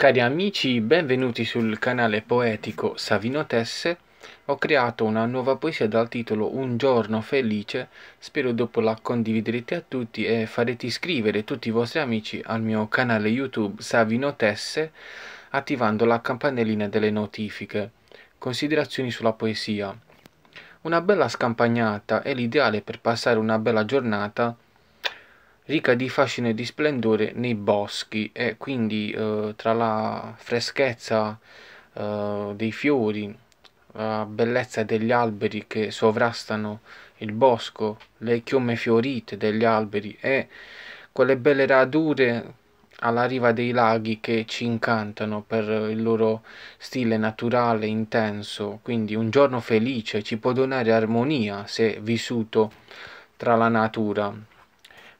Cari amici, benvenuti sul canale poetico Savino Tesse. Ho creato una nuova poesia dal titolo Un giorno felice, spero dopo la condividerete a tutti e farete iscrivere tutti i vostri amici al mio canale YouTube Savino Tesse attivando la campanellina delle notifiche. Considerazioni sulla poesia. Una bella scampagnata è l'ideale per passare una bella giornata ricca di fascino e di splendore nei boschi e quindi eh, tra la freschezza eh, dei fiori, la bellezza degli alberi che sovrastano il bosco, le chiome fiorite degli alberi e quelle belle radure alla riva dei laghi che ci incantano per il loro stile naturale intenso, quindi un giorno felice ci può donare armonia se vissuto tra la natura.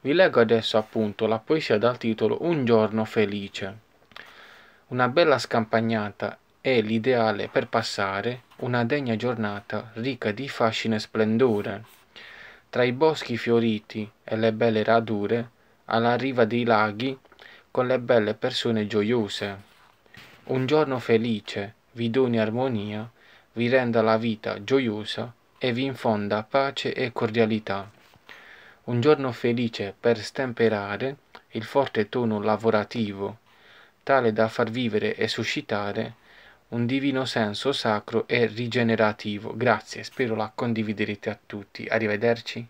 Vi leggo adesso appunto la poesia dal titolo Un giorno felice. Una bella scampagnata è l'ideale per passare una degna giornata ricca di fascino e splendore. Tra i boschi fioriti e le belle radure, alla riva dei laghi, con le belle persone gioiose. Un giorno felice vi doni armonia, vi renda la vita gioiosa e vi infonda pace e cordialità un giorno felice per stemperare il forte tono lavorativo, tale da far vivere e suscitare un divino senso sacro e rigenerativo. Grazie, spero la condividerete a tutti. Arrivederci.